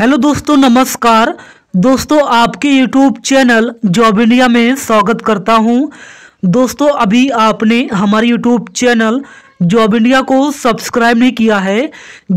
hello दोस्तों नमस्कार दोस्तों आपके यूट्यूब चैनल जॉब इंडिया में स्वागत करता हूं दोस्तों अभी आपने हमारे यूट्यूब चैनल जॉब इंडिया को सब्सक्राइब नहीं किया है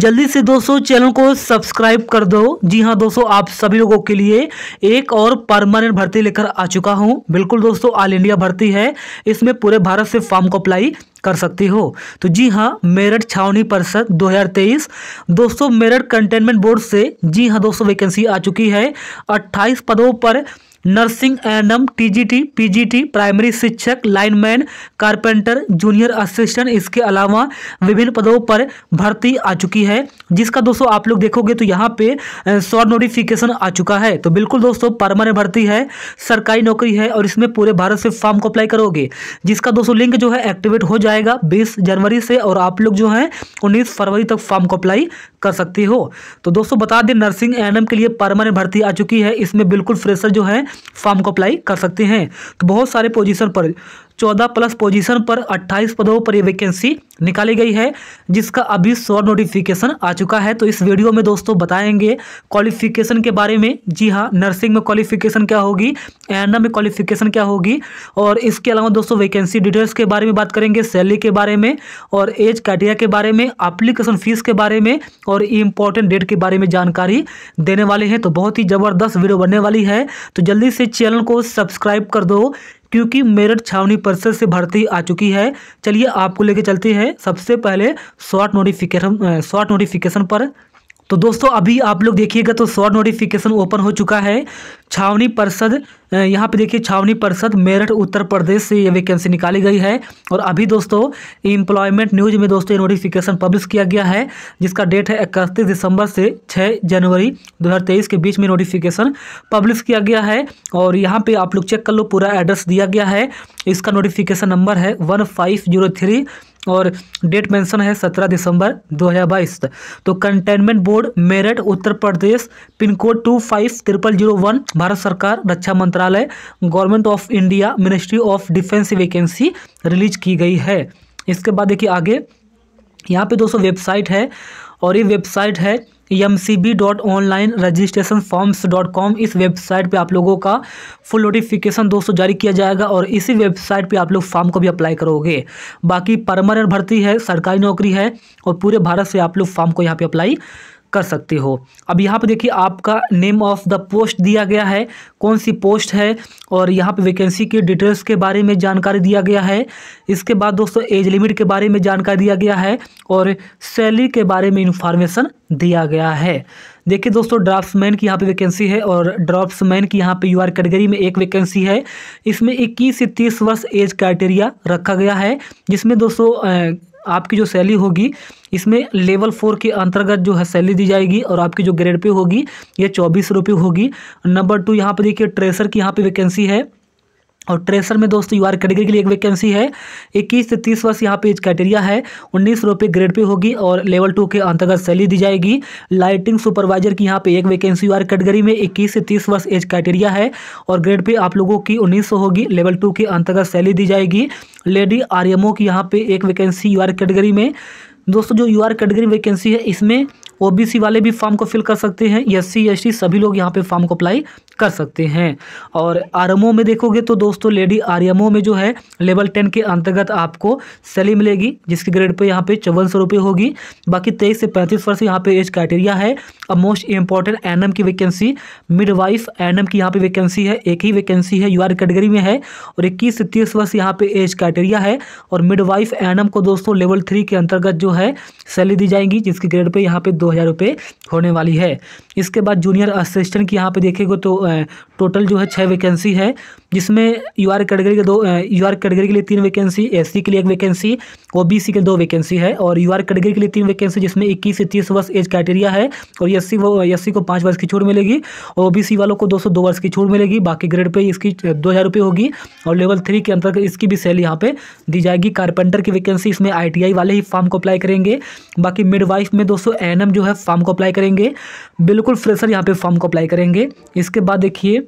जल्दी से दोस्तों चैनल को सब्सक्राइब कर दो जी हाँ दोस्तों आप सभी लोगों के लिए एक और परमानेंट भर्ती लेकर आ चुका हूँ बिल्कुल दोस्तों ऑल इंडिया भर्ती है इसमें पूरे भारत से फॉर्म को अप्लाई कर सकती हो तो जी हाँ मेरठ छावनी परिषद 2023 दोस्तों मेरठ कंटेनमेंट बोर्ड से जी हाँ दोस्तों वैकेंसी आ चुकी है 28 पदों पर nursing and M TGT PGT primary शिक्षक लाइनमैन कारपेंटर जूनियर असिस्टेंट इसके अलावा विभिन्न पदों पर भर्ती आ चुकी है जिसका दोस्तों आप लोग देखोगे तो यहाँ पे शॉर्ट नोटिफिकेशन आ चुका है तो बिल्कुल दोस्तों परमानेंट भर्ती है सरकारी नौकरी है और इसमें पूरे भारत से फॉर्म को अप्लाई करोगे जिसका दोस्तों लिंक जो है एक्टिवेट हो जाएगा बीस जनवरी से और आप लोग जो है उन्नीस फरवरी तक फॉर्म को अप्लाई कर सकती हो तो दोस्तों बता दें नर्सिंग एनएम के लिए परमानेंट भर्ती आ चुकी है इसमें बिल्कुल फ्रेशर जो है फॉर्म को अप्लाई कर सकते हैं तो बहुत सारे पोजीशन पर चौदह प्लस पोजीशन पर अट्ठाईस पदों पर ये वैकेंसी निकाली गई है जिसका अभी शॉर्ट नोटिफिकेशन आ चुका है तो इस वीडियो में दोस्तों बताएंगे क्वालिफिकेशन के बारे में जी हाँ नर्सिंग में क्वालिफिकेशन क्या होगी एन में क्वालिफिकेशन क्या होगी और इसके अलावा दोस्तों वैकेंसी डिटेल्स के बारे में बात करेंगे सैलरी के बारे में और एज क्राइटेरिया के बारे में अप्लीकेशन फीस के बारे में और इम्पोर्टेंट डेट के बारे में जानकारी देने वाले हैं तो बहुत ही ज़बरदस्त वीडियो बनने वाली है तो जल्दी से चैनल को सब्सक्राइब कर दो क्योंकि मेरठ छावनी परिषद से भर्ती आ चुकी है चलिए आपको लेके चलते हैं सबसे पहले शॉर्ट नोटिफिकेशन शॉर्ट नोटिफिकेशन पर तो दोस्तों अभी आप लोग देखिएगा तो सौ नोटिफिकेशन ओपन हो चुका है छावनी परिषद यहाँ पे देखिए छावनी परिषद मेरठ उत्तर प्रदेश से ये वैकेंसी निकाली गई है और अभी दोस्तों इम्प्लॉयमेंट न्यूज में दोस्तों ये नोटिफिकेशन पब्लिश किया गया है जिसका डेट है इकतीस दिसंबर से 6 जनवरी 2023 के बीच में नोटिफिकेशन पब्लिश किया गया है और यहाँ पर आप लोग चेक कर लो पूरा एड्रेस दिया गया है इसका नोटिफिकेशन नंबर है वन और डेट मेंशन है सत्रह दिसंबर दो हज़ार बाईस तो cantonment board Meerut Uttar Pradesh pin code two five triple zero one Bharat सरकार रक्षा मंत्रालय government of India ministry of defence vacancy release की गई है इसके बाद देखिए आगे यहाँ पे दोस्तों वेबसाइट है और ये वेबसाइट है M C B dot online registration forms dot com इस वेबसाइट पे आप लोगों का फुल नोटिफिकेशन दोस्तों जारी किया जाएगा और इसी वेबसाइट पे आप लोग फॉर्म को भी अप्लाई करोगे बाकी परमानेंट भर्ती है सरकारी नौकरी है और पूरे भारत से आप लोग फॉर्म को यहाँ पर अप्लाई कर सकते हो अब यहाँ पर देखिए आपका नेम ऑफ द पोस्ट दिया गया है कौन सी पोस्ट है और यहाँ पे वैकेंसी के डिटेल्स के बारे में जानकारी दिया गया है इसके बाद दोस्तों एज लिमिट के बारे में जानकारी दिया गया है और सैलरी के बारे में इंफॉर्मेशन दिया गया है देखिए दोस्तों मैन की यहाँ पे वैकेंसी है और मैन की यहाँ पे यूआर कैटेगरी में एक वैकेंसी है इसमें 21 से 30 वर्ष एज क्राइटेरिया रखा गया है जिसमें दोस्तों आपकी जो सैली होगी इसमें लेवल फोर के अंतर्गत जो है सैली दी जाएगी और आपकी जो ग्रेड पे होगी ये चौबीस रुपये होगी नंबर टू यहाँ पर देखिए ट्रेसर की यहाँ पर वैकेंसी है और ट्रेसर में दोस्तों यू आर कैटेगरी के लिए एक वैकेंसी है इक्कीस से तीस वर्ष यहाँ पे एज क्राइटेरिया है उन्नीस रुपये ग्रेड पे होगी और लेवल टू के अंतर्गत सैली दी जाएगी लाइटिंग सुपरवाइजर की यहाँ पे एक वैकेंसी यू आर कैटेगरी में इक्कीस से तीस वर्ष एज क्राइटेरिया है और ग्रेड पे आप लोगों की उन्नीस होगी लेवल टू के अंतर्गत सैली दी जाएगी लेडी आर की यहाँ पे एक वैकेंसी यू आर कैटेगरी में दोस्तों जो यू आर कैटेगरी वैकेंसी है इसमें ओ वाले भी फॉर्म को फिल कर सकते हैं एस सी सभी लोग यहाँ पे फॉर्म को अप्लाई कर सकते हैं और आर में देखोगे तो दोस्तों लेडी आर में जो है लेवल टेन के अंतर्गत आपको सैलरी मिलेगी जिसके ग्रेड पर यहाँ पे चौवन सौ रुपये होगी बाकी तेईस से पैंतीस वर्ष यहाँ पे एज क्राइटेरिया है और मोस्ट इंपॉर्टेंट एन की वैकेंसी मिडवाइफ एन की यहाँ पे वैकेंसी है एक ही वैकेंसी है यू कैटेगरी में है और इक्कीस से तीस वर्ष यहाँ पे एज क्राइटेरिया है और मिडवाइफ एन को दोस्तों लेवल थ्री के अंतर्गत जो है सैलरी दी जाएंगी जिसके ग्रेड पर यहाँ पे दो हज़ार रुपये होने वाली है इसके बाद जूनियर असिस्टेंट की यहाँ पे देखेगा तो टोटल जो है छः वैकेंसी है जिसमें यू आर कैटेगरी के दो यू आर कैटेगरी के लिए तीन वैकेंसी एस के लिए एक वैकेंसी ओ बी के दो वैकेंसी है और यू आर कैटेगरी के लिए तीन वैकेंसी जिसमें इक्कीस से तीस वर्ष एज क्राइटेरिया है और एस सी वो एस को पाँच वर्ष की छूट मिलेगी और ओ बी वालों को दो सौ दो वर्ष की छूट मिलेगी बाकी ग्रेड पर इसकी दो हज़ार रुपये होगी और लेवल थ्री के अंतर्गत इसकी भी सैली यहाँ पर दी जाएगी कारपेंटर की वैकेंसी इसमें आई वाले ही फॉर्म को अप्लाई करेंगे बाकी मिडवाइफ में दो एन जो है फॉर्म को अप्लाई करेंगे बिल्कुल बिल्कुल फ्रेशर यहाँ पे फॉर्म को अप्लाई करेंगे इसके बाद देखिए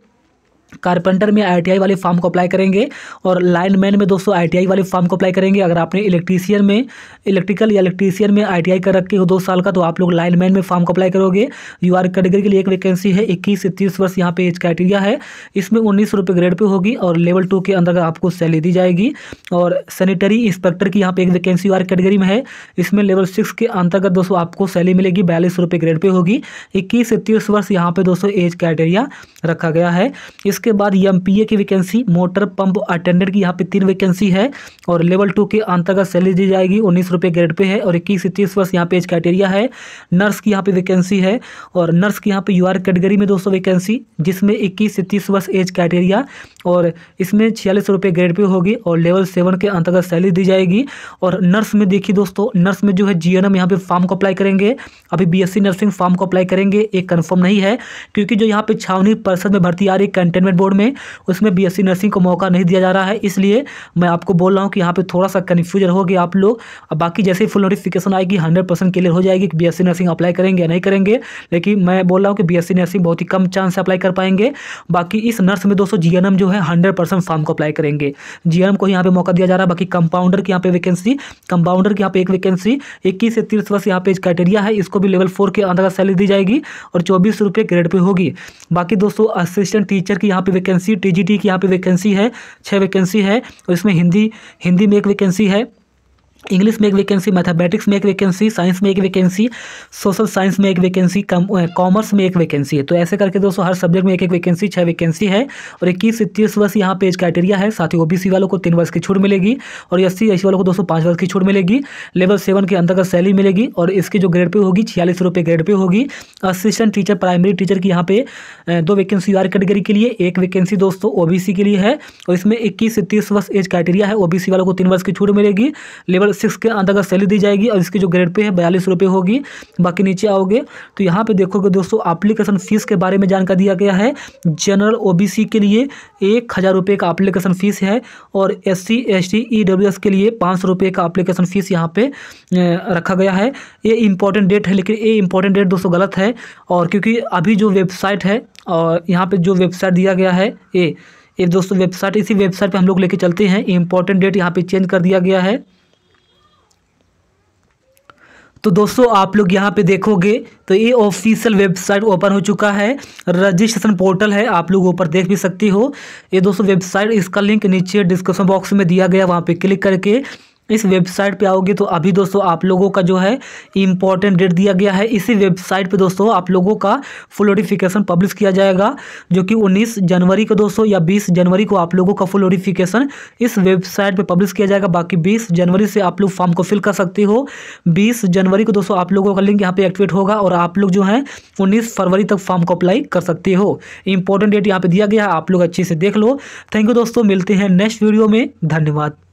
कारपेंटर में आईटीआई वाले फॉर्म को अप्लाई करेंगे और लाइनमैन में दोस्तों आईटीआई वाले फॉर्म को अप्लाई करेंगे अगर आपने इलेक्ट्रीशियन में इलेक्ट्रिकल या इलेक्ट्रीशियन में आईटीआई कर रखी हो दो साल का तो आप लोग लाइनमैन में फॉर्म को अप्लाई करोगे यू आर कैटेगरी के लिए एक वैकेंसी है इक्कीस से तीस वर्ष यहाँ पे एज क्राइटेरिया है इसमें उन्नीस रुपये ग्रेड पर होगी और लेवल टू के अंदर आपको सैलरी दी जाएगी और सैनिटरी इंस्पेक्टर की यहाँ पर एक वैकेंसी यू आर कैटेगरी में है इसमें लेवल सिक्स के अंतर्गत दोस्तों आपको सैलरी मिलेगी बयालीस रुपये ग्रेड पर होगी इक्कीस से तीस वर्ष यहाँ पर दोस्तों एज क्राइटेरिया रखा गया है इस इसके बाद एम की वैकेंसी मोटर पंप अटेंडेंट की यहाँ पे तीन वैकेंसी है और लेवल टू के अंतर्गत सैलरी दी जाएगी उन्नीस रुपये ग्रेड पे है और इक्कीस से तीस वर्ष यहाँ पे एज क्राइटेरिया है नर्स की यहाँ पे वैकेंसी है और नर्स की यहाँ पे यू कैटेगरी में दोस्तों वैकेंसी जिसमें इक्कीस से तीस वर्ष एज क्राइटेरिया और इसमें छियालीस रुपये ग्रेड पे होगी और लेवल सेवन के अंतर्गत सैलरी दी जाएगी और नर्स में देखिए दोस्तों नर्स में जो है जी एन यहाँ पे फॉर्म को अप्लाई करेंगे अभी बी नर्सिंग फॉर्म को अप्लाई करेंगे एक कन्फर्म नहीं है क्योंकि जो यहाँ पे छावनी परिषद में भर्ती आ रही कंटेंट मैनेजमेंट बोर्ड में उसमें बी एस नर्सिंग को मौका नहीं दिया जा रहा है इसलिए मैं आपको बोल रहा हूँ कि यहाँ पर थोड़ा सा कन्फ्यूजन होगी आप लोग अब बाकी जैसे ही फुल नोटिफिकेशन आएगी हंड्रेड परसेंट क्लियर हो जाएगी कि बी नर्सिंग अप्लाई करेंगे या नहीं करेंगे लेकिन मैं बोल रहा हूँ कि बी नर्सिंग बहुत ही कम चांस अप्लाई कर पाएंगे बाकी इस नर्स में दोस्तों जी जो है हंड्रेड परसेंट फॉर्म को अप्लाई करेंगे जी को यहाँ पर मौका दिया जा रहा है बाकी कंपाउंडर की यहाँ पे वैकेंसी कंपाउंडर की यहाँ पर एक वैकेंसी इक्कीस से तीस वर्ष यहाँ पे क्राइटेरिया है इसको भी लेवल फोर के अंदर सैलरी दी जाएगी और चौबीस रुपये ग्रेड पे होगी बाकी दोस्तों असिस्टेंट टीचर की यहाँ पे वैकेंसी टी की यहाँ पे वैकेंसी है छः वैकेंसी है और इसमें हिंदी हिंदी में एक वैकेंसी है इंग्लिश में एक वैकेंसी मैथमेटिक्स में एक वैकेंसी साइंस में एक वैकेंसी सोशल साइंस में एक वैकेंसी कॉमर्स uh, में एक वैकेंसी है तो ऐसे करके दोस्तों हर सब्जेक्ट में एक एक वैकेंसी छः वैकेंसी है और इक्कीस से तीस वर्ष यहाँ पे एज क्राइटेरिया है साथ ही ओबीसी वालों को तीन वर्ष की छूट मिलेगी और एस सी वालों को दोस्तों पाँच वर्ष की छूट मिलेगी लेवल सेवन के अंतर्गत सैलरी मिलेगी और इसकी जो ग्रेड पे होगी छियालीस रुपये ग्रेड पे होगी असिस्टेंट टीचर प्राइमरी टीचर की यहाँ पे uh, दो वैकेंसी आर कैटेगरी के लिए एक वैकेंसी दोस्तों ओ के लिए है और इसमें इक्कीस से तीस वर्ष एज क्राइटेरिया है ओ वालों को तीन वर्ष की छूट मिलेगी लेवल सिक्स के अंतर्गत सैली दी जाएगी और इसकी जो ग्रेड पे है बयालीस रुपये होगी बाकी नीचे आओगे तो यहाँ पे देखोगे दोस्तों एप्लीकेशन फ़ीस के बारे में जानकारी दिया गया है जनरल ओबीसी के लिए एक हज़ार रुपये का एप्लीकेशन फ़ीस है और S C S T E W S के लिए पाँच सौ रुपये का एप्लीकेशन फ़ीस यहाँ पे रखा गया है ये इंपॉर्टेंट डेट है लेकिन ये इंपॉर्टेंट डेट दोस्तों गलत है और क्योंकि अभी जो वेबसाइट है और यहाँ पर जो वेबसाइट दिया गया है ये ये दोस्तों वेबसाइट इसी वेबसाइट पे हम लोग लेके चलते हैं इंपॉर्टेंट डेट यहाँ पे चेंज कर दिया गया है तो दोस्तों आप लोग यहाँ पे देखोगे तो ये ऑफिशियल वेबसाइट ओपन हो चुका है रजिस्ट्रेशन पोर्टल है आप लोग ऊपर देख भी सकती हो ये दोस्तों वेबसाइट इसका लिंक नीचे डिस्क्रिप्शन बॉक्स में दिया गया वहाँ पे क्लिक करके इस वेबसाइट पे आओगे तो अभी दोस्तों आप लोगों का जो है इम्पॉर्टेंट डेट दिया गया है इसी वेबसाइट पे दोस्तों आप लोगों का फुल नोटिफिकेशन पब्लिश किया जाएगा जो कि 19 जनवरी को दोस्तों या 20 जनवरी को आप लोगों का फुल नोटिफिकेशन इस वेबसाइट पे पब्लिश किया जाएगा बाकी 20 जनवरी से आप लोग फॉर्म को फिल कर सकते हो बीस जनवरी को दोस्तों आप लोगों का लिंक यहाँ पर एक्टिवेट होगा और आप लोग जो है उन्नीस फरवरी तक फॉर्म को अप्लाई कर सकते हो इंपॉर्टेंट डेट यहाँ पर दिया गया है आप लोग अच्छे से देख लो थैंक यू दोस्तों मिलते हैं नेक्स्ट वीडियो में धन्यवाद